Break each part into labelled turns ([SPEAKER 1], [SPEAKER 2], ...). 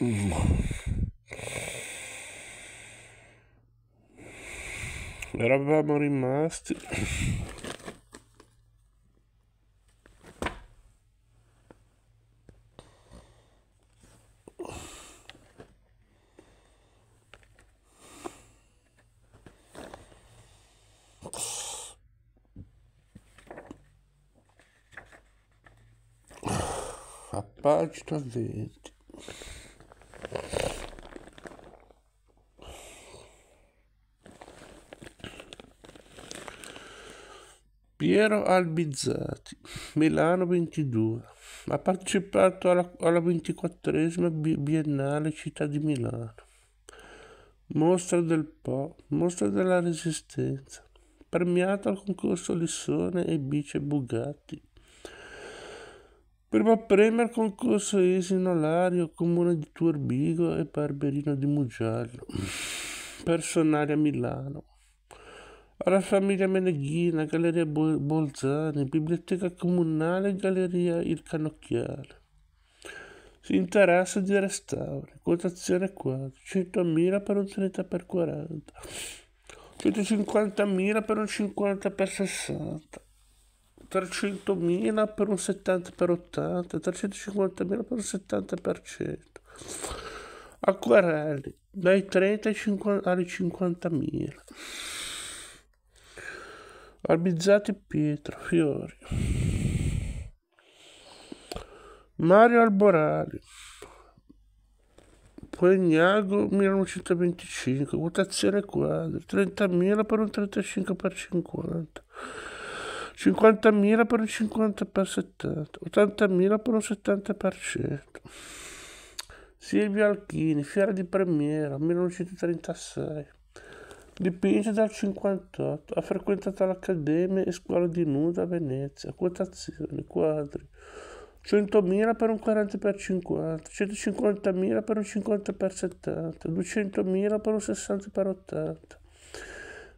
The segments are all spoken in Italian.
[SPEAKER 1] Mm. eravamo rimasti a pagina 20 Piero Albizzati, Milano 22. Ha partecipato alla, alla 24esima Biennale Città di Milano. Mostra del Po, Mostra della Resistenza. Premiato al concorso Lissone e Bice Bugatti. Primo premio al concorso Esinolario, Comune di Turbigo e Barberino di Mugello. Personale a Milano alla famiglia Meneghina, Galleria Bolzani, Biblioteca Comunale Galleria Il Cannocchiale. Si interessa di restauri, quotazione 4, 100.000 per un 30x40, 150.000 per un 50x60, 300.000 per un 70x80, 350.000 per un 70%. Acquarelli, dai 30 ai 50.000. Albizzati Pietro Fiori, Mario Alborali, Poegnago 1925, votazione quadro, 30.000 per un 35 per 50. 50.000 per un 50 per 70, 80.000 per un 70%. Silvio Alchini, Fiera di Premiera, 1936. Dipinge dal 58, ha frequentato l'accademia e scuola di Nuda a Venezia, quotazioni, quadri, 100.000 per un 40 x 50, 150.000 per un 50 x 70, 200.000 per un 60 x 80,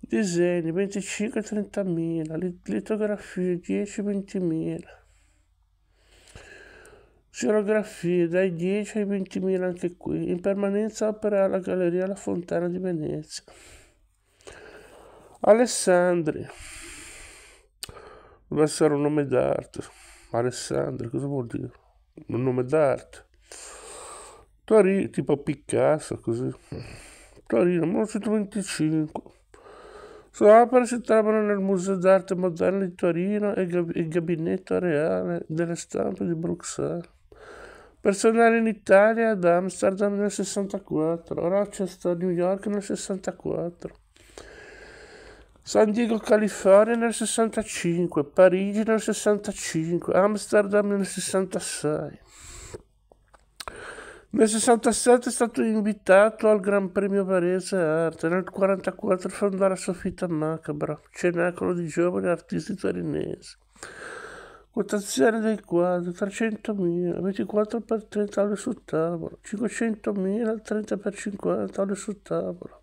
[SPEAKER 1] disegni 25-30.000, litografie 10-20.000. Scenografie dai 10 ai 20.000 anche qui, in permanenza opera alla Galleria La Fontana di Venezia. Alessandri deve essere un nome d'arte Alessandri cosa vuol dire? un nome d'arte Torino tipo Picasso così Torino 1925 opere si trovano nel Museo d'Arte Moderna di Torino e il Gabinetto Reale delle Stampe di Bruxelles. Personale in Italia ad Amsterdam nel 64, Rochester, New York nel 64. San Diego, California nel 65, Parigi nel 65, Amsterdam nel 66. Nel 67 è stato invitato al Gran Premio Varese Arte, nel 1944 fondò la soffitta Macabra, cenacolo di giovani artisti torinesi. Quotazione dei quadri, 300.000, 24 per 30 tavole su tavolo, 500.000, 30 per 50 tavole su tavolo.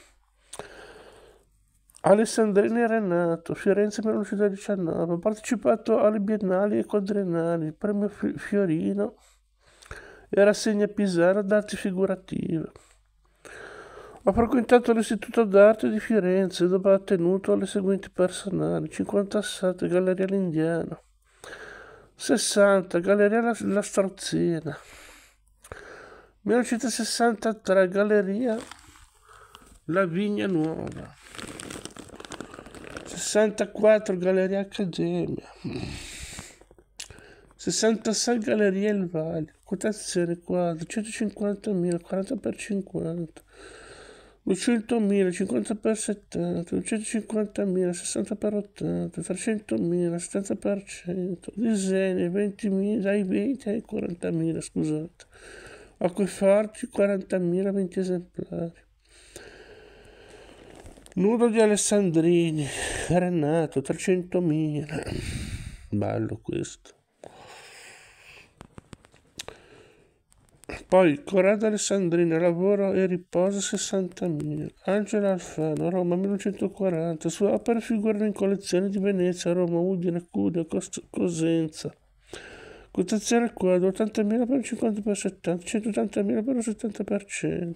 [SPEAKER 1] Alessandrina Renato, Firenze 1919, ha partecipato alle biennali e quadriennali, premio Fiorino e rassegna Pisana d'arti figurative. Ha frequentato l'Istituto d'Arte di Firenze dove ha tenuto le seguenti personali 57 Galleria l'Indiana, 60 Galleria la, la Strozzina, 1963 Galleria La Vigna Nuova. 64 Galleria Accademia, 66 Galleria Il Vale, quotazione quadro, 150.000, 40 per 50, 200.000, 50 per 70, 250.000, 60 per 80, 300.000, 70 per 100, disegni 20.000, dai 20 ai 40.000, scusate, acqueforti 40.000, 20 esemplari. Nudo di Alessandrini, incarnato 300.000 bello questo poi Corrado Alessandrino lavoro e riposo 60.000 Angela Alfano Roma 1940 sua opera figurano in collezioni di Venezia Roma Udine Cuneo Cosenza Cotazione al quadro 80.000 per 50 per 70, 180.000 per 70%.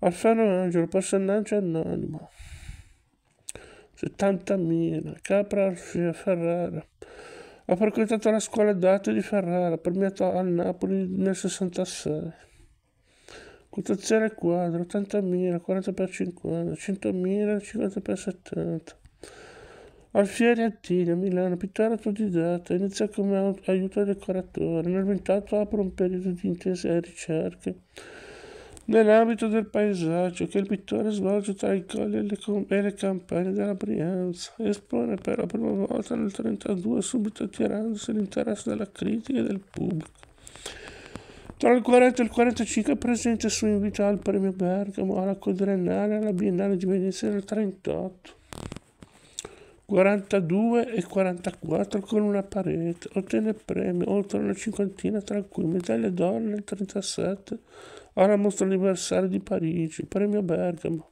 [SPEAKER 1] Alfano Angelo, personaggio anonimo. 70.000, Capra a Ferrara. Ha frequentato la scuola d'arte di Ferrara, premiato al Napoli nel 66. Quotazione quadro, 80.000, 40x50, 100.000, 50x70. Alfieri Attini a Milano, pittore autodidatta, inizia come aiuto decoratore, nel 28 apre un periodo di e ricerche nell'ambito del paesaggio che il pittore svolge tra i colli e le, e le campagne della Brianza. Espone per la prima volta nel 1932 subito attirandosi l'interesse della critica e del pubblico. Tra il 40 e il 45 è presente su invito al premio Bergamo, alla quadriennale e alla biennale di Venezia nel 1938. 42 e 44 con una parete, ottenne premio, oltre una cinquantina tra cui medaglia d'oro nel 37 alla Mostra Universale di Parigi, premio Bergamo.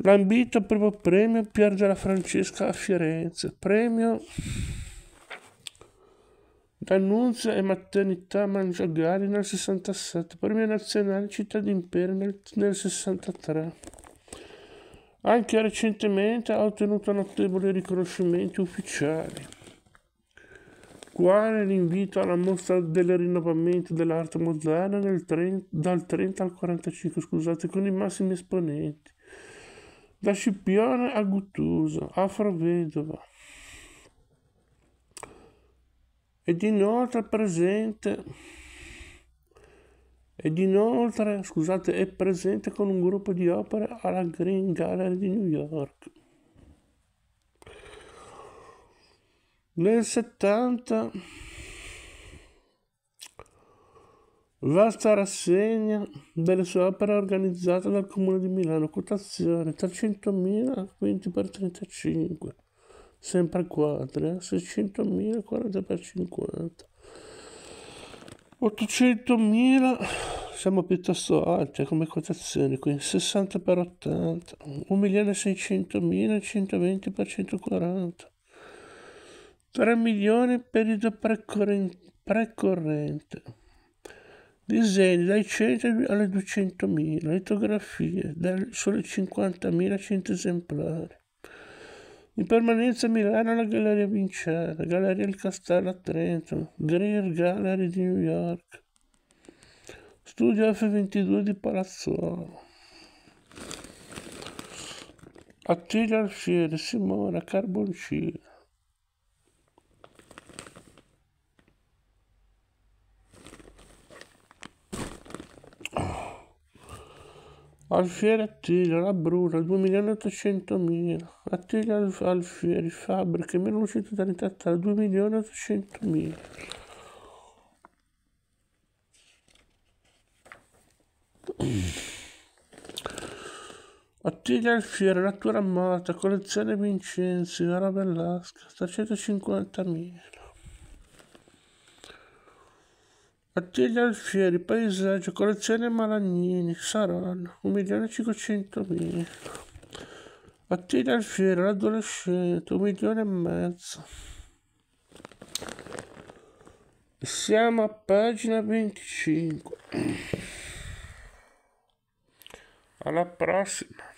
[SPEAKER 1] L'ambito primo premio Pier della Francesca a Firenze, premio D'Annunzio e Maternità Mangiagari nel 67, premio nazionale Città d'Impero nel, nel 63. Anche recentemente ha ottenuto notevoli riconoscimenti ufficiali, quale l'invito alla mostra del rinnovamento dell'arte moderna dal 30 al 45, scusate, con i massimi esponenti, da Scipione a Guttuso, a Fravedova. Ed inoltre presente ed inoltre scusate, è presente con un gruppo di opere alla Green Gallery di New York. Nel 70 vasta rassegna delle sue opere organizzate dal Comune di Milano, quotazione 300.000 quindi per 35, sempre quadri, eh? 600.000 40 per 50. 800.000 siamo piuttosto alte come quotazioni quindi 60 per 80 1.600.000 120 per 140 3 milioni periodo precorrente, precorrente. disegni dai 100 alle 200.000 litografie sulle 50.000 100 esemplari in permanenza a Milano la Galleria Vincere, Galleria del Castello a Trento, Greer Gallery di New York, Studio F22 di Palazzuolo. Attilio Alfieri, Simona Carboncini. Alfieri Attila, la Bruna, 2.800.000. Attila Alf- Alfieri, fabbriche, meno 130 attari, 2.800.000. Attiglia Alfiere, Natura Amata, Collezione Vincenzi, Vara Bellasca, sta Attiglia Alfieri, paesaggio, collezione Malagnini, saranno 1.500.000. Attiglia Alfieri, l'adolescente, un milione e mezzo. Siamo a pagina 25. Alla prossima.